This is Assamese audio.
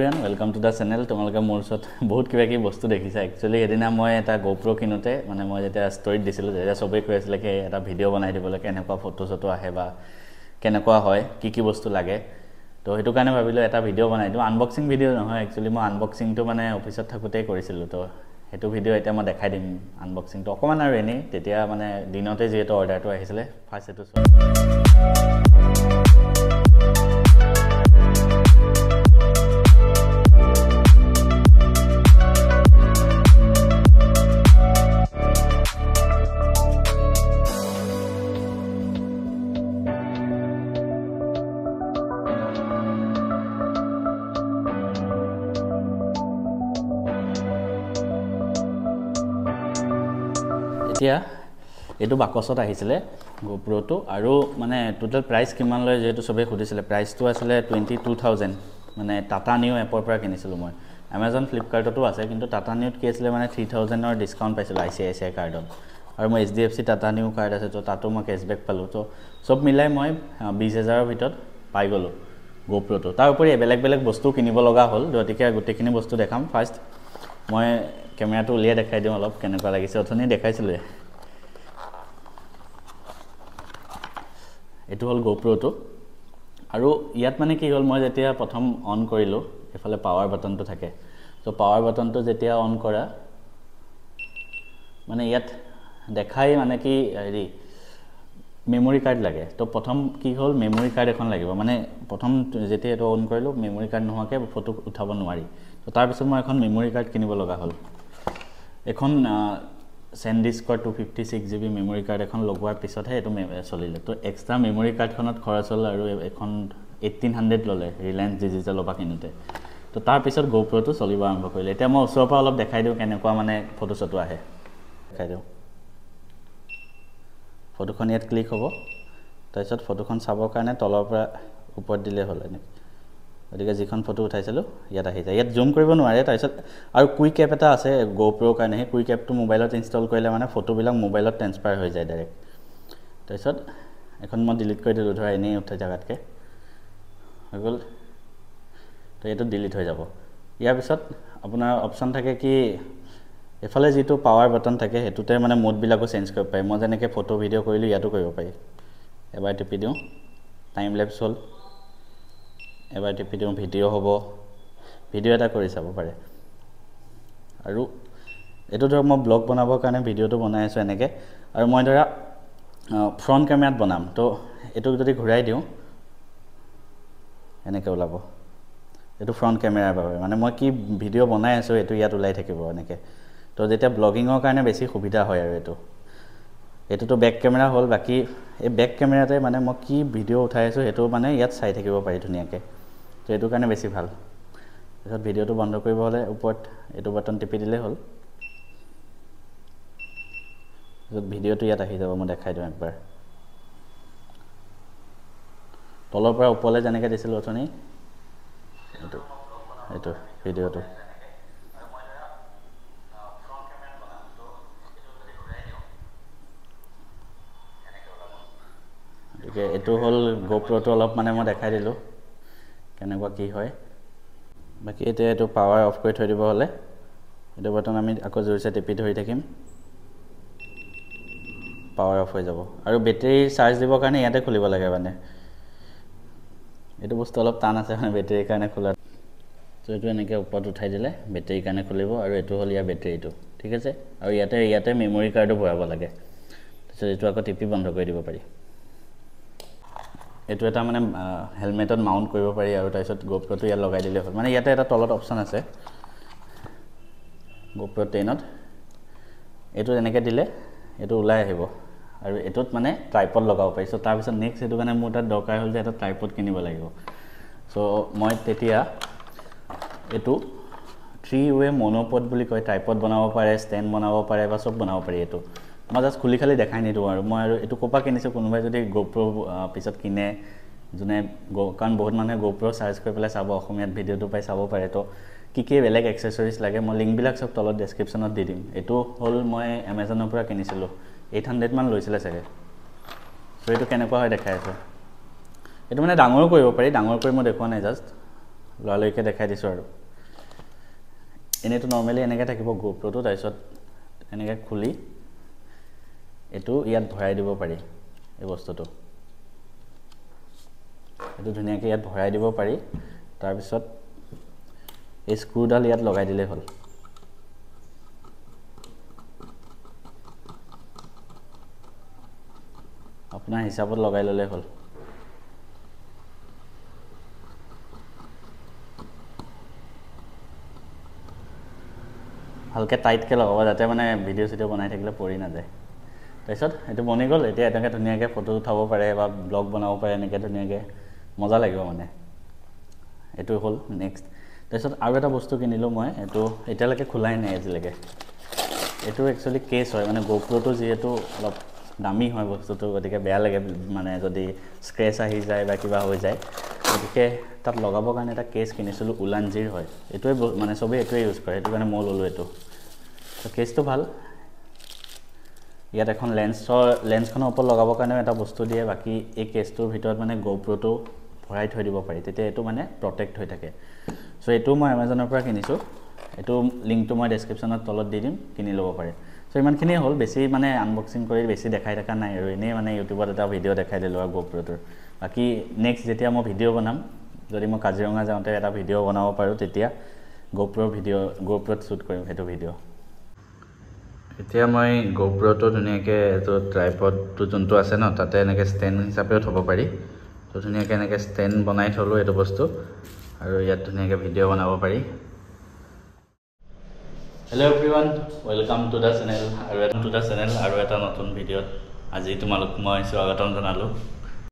friend welcome to the channel তোমালোকে মোৰ ওচৰত বহুত কিবা কিবি বস্তু দেখিছা একচুৱেলি সেইদিনা মই এটা গৌপ্ৰ কিনোতে মানে মই যেতিয়া ষ্টৰিত দিছিলোঁ যেতিয়া চবেই কৈ আছিলে কি এটা ভিডিঅ' বনাই দিবলৈ কেনেকুৱা ফটো চটো আহে বা কেনেকুৱা হয় কি কি বস্তু লাগে তো সেইটো কাৰণে ভাবিলোঁ এটা ভিডিঅ' বনাই দিওঁ আনবক্সিং ভিডিঅ' নহয় একচুৱেলি মই আনবক্সিংটো মানে অফিচত থাকোঁতেই কৰিছিলোঁ তো সেইটো ভিডিঅ' এতিয়া মই দেখাই দিম আনবক্সিংটো অকণমান আৰু এনেই তেতিয়া মানে দিনতে যিহেতু অৰ্ডাৰটো আহিছিলে ফাৰ্ষ্ট সেইটো চোৱা এতিয়া এইটো বাকচত আহিছিলে গোপ্ৰটো আৰু মানে টোটেল প্ৰাইচ কিমান লয় যিহেতু চবেই সুধিছিলে প্ৰাইচটো আছিলে টুৱেণ্টি টু থাউজেণ্ড মানে টাটা নিউ এপৰ পৰা কিনিছিলোঁ মই এমেজন ফ্লিপকাৰ্টতো আছে কিন্তু টাটা নিউত কি আছিলে মানে থ্ৰী থাউজেণ্ডৰ ডিছকাউণ্ট পাইছিলোঁ I C I C I কাৰ্ডত আৰু মই H D F C Tata Neu card আছে ত' তাতো মই কেচবেক পালোঁ ত' চব মিলাই মই বিছ হেজাৰৰ ভিতৰত পাই গ'লোঁ গোপ্ৰটো তাৰ উপৰি বেলেগ বেলেগ বস্তুও কিনিব লগা হ'ল গতিকে গোটেইখিনি বস্তু দেখাম ফাৰ্ষ্ট মই কেমেৰাটো উলিয়াই দেখাই দিওঁ অলপ কেনেকুৱা লাগিছে অথনি দেখাইছিলোঁৱে এইটো হ'ল গোপ্ৰ'টো আৰু ইয়াত মানে কি হ'ল মই যেতিয়া প্ৰথম অন কৰিলোঁ এইফালে পাৱাৰ বাটনটো থাকে ত' পাৱাৰ বাটনটো যেতিয়া অন কৰা মানে ইয়াত দেখাই মানে কি হেৰি মেমৰি কাৰ্ড লাগে তো প্ৰথম কি হ'ল মেমৰি কাৰ্ড এখন লাগিব মানে প্ৰথম যেতিয়া এইটো অন কৰিলোঁ মেমৰি কাৰ্ড নোহোৱাকৈ ফটো উঠাব নোৱাৰি তো তাৰপিছত মই এখন মেমৰি কাৰ্ড কিনিব লগা হ'ল এখন চেন ডিস্কৰ two fifty six G B memory card এখন লগোৱাৰ পিছতহে এইটো চলিলে ত' এক্সট্ৰা মেমৰি কাৰ্ডখনত খৰচ হ'ল আৰু এখন এইটিন হাণ্ড্ৰেড ল'লে ৰিলায়েঞ্চ ডিজিটেলৰ ল'বা কিনোতে ত' তাৰপিছত গৌপুৰটো চলিব আৰম্ভ কৰিলে এতিয়া মই ওচৰৰ পৰা অলপ দেখাই দিওঁ কেনেকুৱা মানে ফটো চটো আহে দেখাই দিওঁ ফটোখন ইয়াত ক্লিক হ'ব তাৰপিছত ফটোখন চাবৰ কাৰণে তলৰ পৰা ওপৰত দিলেই হ'ল এনেকৈ গতিকে যিখন ফটো উঠাইছিলোঁ ইয়াত আহি যায় ইয়াত জুম কৰিব নোৱাৰে তাৰপিছত আৰু কুইক এপ এটা আছে গৌপ্ৰৰ কাৰণে সেই কুইক এপটো মোবাইলত ইনষ্টল কৰিলে মানে ফটোবিলাক মোবাইলত ট্ৰেঞ্চফাৰ হৈ যায় ডাইৰেক্ট তাৰপিছত এখন মই ডিলিট কৰি দিলোঁ ধৰা এনেই উঠাই জেগাতকৈ হৈ গ'ল তো এইটো ডিলিট হৈ যাব ইয়াৰ পিছত আপোনাৰ অপশ্যন থাকে কি এফালে যিটো পাৱাৰ বাটন থাকে সেইটোতে মানে মোডবিলাকো চেঞ্জ কৰিব পাৰি মই যেনেকৈ ফটো ভিডিঅ' কৰিলোঁ ইয়াতো কৰিব পাৰি এবাৰ টিপি দিওঁ টাইম লেপছ হ'ল এবাৰ টিপি দিওঁ ভিডিঅ' হ'ব ভিডিঅ' এটা কৰি চাব পাৰে আৰু এইটো ধৰক মই ব্লগ বনাবৰ কাৰণে ভিডিঅ'টো বনাই আছোঁ এনেকৈ আৰু মই ধৰা ফ্ৰণ্ট কেমেৰাত বনাম তো এইটোক যদি ঘূৰাই দিওঁ এনেকৈ ওলাব এইটো ফ্ৰণ্ট কেমেৰাৰ বাবে মানে মই কি ভিডিঅ' বনাই আছোঁ এইটো ইয়াত ওলাই থাকিব এনেকৈ তো যেতিয়া ব্লগিঙৰ কাৰণে বেছি সুবিধা হয় আৰু এইটো এইটোতো বেক কেমেৰা হ'ল বাকী এই বেক কেমেৰাতে মানে মই কি ভিডিঅ' উঠাই আছোঁ সেইটো মানে ইয়াত চাই থাকিব পাৰি ধুনীয়াকৈ তো এইটো কাৰণে বেছি ভাল তাৰপিছত ভিডিঅ'টো বন্ধ কৰিব হ'লে ওপৰত এইটো বাটন টিপি দিলেই হ'ল তাৰপিছত ভিডিঅ'টো ইয়াত আহি যাব মই দেখাই দিওঁ একবাৰ তলৰ পৰা ওপৰলৈ যেনেকৈ দিছিলোঁ অথনি এইটো এইটো ভিডিঅ'টো গতিকে এইটো হ'ল গোপ্ৰটো অলপ মানে মই দেখাই দিলোঁ কেনেকুৱা কি হয় বাকী এতিয়া এইটো পাৱাৰ অফ কৰি থৈ দিব হ'লে এইটো বৰ্তমান আমি আকৌ জোৰচে টিপি ধৰি থাকিম পাৱাৰ অফ হৈ যাব আৰু বেটেৰী চাৰ্জ দিবৰ কাৰণে ইয়াতে খুলিব লাগে মানে এইটো বস্তু অলপ টান আছে মানে বেটেৰীৰ কাৰণে খোলা ত' এইটো এনেকৈ ওপৰত উঠাই দিলে বেটেৰীৰ কাৰণে খুলিব আৰু এইটো হ'ল ইয়াৰ বেটেৰীটো ঠিক আছে আৰু ইয়াতে ইয়াতে মেমৰি কাৰ্ডো ভৰাব লাগে তাৰপিছত এইটো আকৌ টিপি বন্ধ কৰি দিব পাৰি এইটো এটা মানে হেলমেটত মাউণ্ট কৰিব পাৰি আৰু তাৰপিছত গোপ্ৰটো ইয়াত লগাই দিলেই হ'ল মানে ইয়াতে এটা তলত অপশ্যন আছে গোপ্ৰ টেনত এইটো এনেকৈ দিলে এইটো ওলাই আহিব আৰু এইটোত মানে ট্ৰাইপড লগাব পাৰি চ' তাৰপিছত নেক্সট এইটো কাৰণে মোৰ তাত দৰকাৰ হ'ল যে এটা ট্ৰাইপড কিনিব লাগিব চ' মই তেতিয়া এইটো থ্ৰী ৱে মনোপদ বুলি কয় ট্ৰাইপদ বনাব পাৰে ষ্টেণ্ড বনাব পাৰে বা চব বনাব পাৰি এইটো মই জাষ্ট খুলি খালি দেখাই নিদিওঁ আৰু মই আৰু এইটো ক'ৰপৰা কিনিছোঁ কোনোবাই যদি গ'প্ৰ' পিছত কিনে যোনে কাৰণ বহুত মানুহে গ'প্ৰ' চাৰ্চ কৰি পেলাই চাব অসমীয়াত ভিডিঅ'টো পাই চাব পাৰে তো কি কি বেলেগ এক্সেচৰিজ লাগে মই লিংকবিলাক চব তলত ডেছক্ৰিপশ্যনত দি দিম এইটো হ'ল মই এমেজনৰ পৰা কিনিছিলোঁ এইট হাণ্ড্ৰেডমান লৈছিলে চাগে চ' এইটো কেনেকুৱা হয় দেখাই আছে এইটো মানে ডাঙৰো কৰিব পাৰি ডাঙৰ কৰি মই দেখুওৱা নাই জাষ্ট ল'ৰালৰিকে দেখাই দিছোঁ আৰু এনেইতো নৰ্মেলি এনেকৈ থাকিব গ্ৰুপটোতো তাৰপিছত এনেকৈ খুলি এইটো ইয়াত ভৰাই দিব পাৰি এই বস্তুটো এইটো ধুনীয়াকৈ ইয়াত ভৰাই দিব পাৰি তাৰপিছত এই স্ক্ৰুডাল ইয়াত লগাই দিলেই হ'ল আপোনাৰ হিচাপত লগাই ল'লেই হ'ল ভালকৈ টাইটকৈ লগাব যাতে মানে ভিডিঅ' চিডিঅ' বনাই থাকিলে পৰি নাযায় তাৰপিছত এইটো বনি গ'ল এতিয়া এনেকৈ ধুনীয়াকৈ ফটো উঠাব পাৰে বা ব্লগ বনাব পাৰে এনেকৈ ধুনীয়াকৈ মজা লাগিব মানে এইটো হ'ল নেক্সট তাৰপিছত আৰু এটা বস্তু কিনিলোঁ মই এইটো এতিয়ালৈকে খোলাই নাই আজিলৈকে এইটো একচুৱেলি কেছ হয় মানে গোপ্ৰটো যিহেতু অলপ দামী হয় বস্তুটো গতিকে বেয়া লাগে মানে যদি স্ক্ৰেচ আহি যায় বা কিবা হৈ যায় গতিকে তাত লগাবৰ কাৰণে এটা কেছ কিনিছিলোঁ ওলানজিৰ হয় এইটোৱে মানে চবেই এইটোৱে ইউজ কৰে সেইটো কাৰণে মই ল'লোঁ এইটো কেছটো ভাল ইয়াত এখন লেন্সৰ লেন্সখনৰ ওপৰত লগাবৰ কাৰণেও এটা বস্তু দিয়ে বাকী এই কেছটোৰ ভিতৰত মানে গোপ্ৰটো ভৰাই থৈ দিব পাৰি তেতিয়া এইটো মানে প্ৰটেক্ট হৈ থাকে চ' এইটো মই এমেজনৰ পৰা কিনিছোঁ এইটো লিংকটো মই ডেছক্ৰিপশ্যনত তলত দি দিম কিনি ল'ব পাৰে চ' ইমানখিনিয়ে হ'ল বেছি মানে আনবক্সিং কৰি বেছি দেখাই থকা নাই আৰু এনেই মানে ইউটিউবত এটা ভিডিঅ' দেখাই দিলোঁ আৰু গোপ্ৰটোৰ বাকী নেক্সট যেতিয়া মই ভিডিঅ' বনাম যদি মই কাজিৰঙা যাওঁতে এটা ভিডিঅ' বনাব পাৰোঁ তেতিয়া গৌপ্ৰ ভিডিঅ' গোপ্ৰত শ্বুট কৰিম সেইটো ভিডিঅ' এতিয়া মই গোব্ৰটো ধুনীয়াকৈ এইটো ট্ৰাইপডটো যোনটো আছে ন তাতে এনেকৈ ষ্টেণ্ড হিচাপেও থ'ব পাৰি তো ধুনীয়াকৈ এনেকৈ ষ্টেণ্ড বনাই থ'লোঁ এইটো বস্তু আৰু ইয়াত ধুনীয়াকৈ ভিডিঅ' বনাব পাৰি hello' every welcome to the channel আৰু টু দ্য চেনেল আৰু এটা নতুন ভিডিঅ'ত আজি তোমালোক মই স্বাগতম জনালোঁ